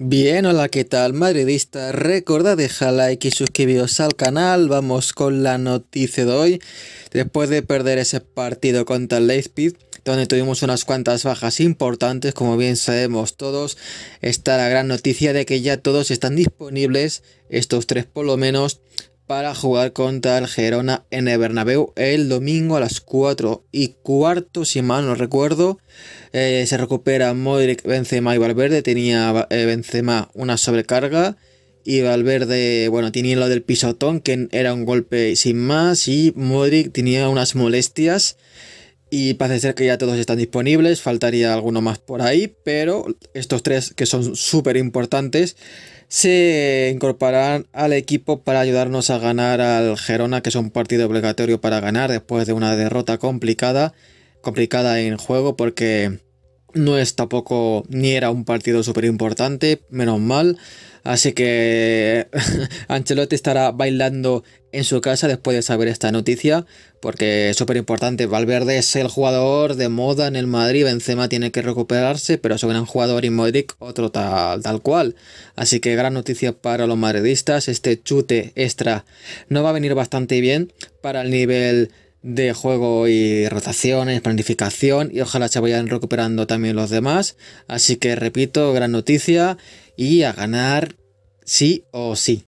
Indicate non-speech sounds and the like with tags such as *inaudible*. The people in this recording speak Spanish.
Bien, hola, ¿qué tal, madridista? Recordad dejar like y suscribiros al canal. Vamos con la noticia de hoy. Después de perder ese partido contra el Leipzig, donde tuvimos unas cuantas bajas importantes, como bien sabemos todos, está la gran noticia de que ya todos están disponibles, estos tres por lo menos, para jugar contra el Gerona en el Bernabéu el domingo a las 4 y cuarto, si mal no recuerdo. Eh, se recupera Modric, Benzema y Valverde. Tenía eh, Benzema una sobrecarga y Valverde, bueno, tenía lo del pisotón, que era un golpe sin más, y Modric tenía unas molestias. Y parece ser que ya todos están disponibles, faltaría alguno más por ahí, pero estos tres que son súper importantes se incorporarán al equipo para ayudarnos a ganar al Gerona, que es un partido obligatorio para ganar después de una derrota complicada, complicada en juego porque no es tampoco ni era un partido súper importante, menos mal. Así que *laughs* Ancelotti estará bailando en su casa después de saber esta noticia, porque es súper importante. Valverde es el jugador de moda en el Madrid, Benzema tiene que recuperarse, pero es un gran jugador y Modric otro tal, tal cual. Así que gran noticia para los madridistas. Este chute extra no va a venir bastante bien para el nivel de juego y rotaciones, planificación y ojalá se vayan recuperando también los demás. Así que repito, gran noticia y a ganar sí o sí.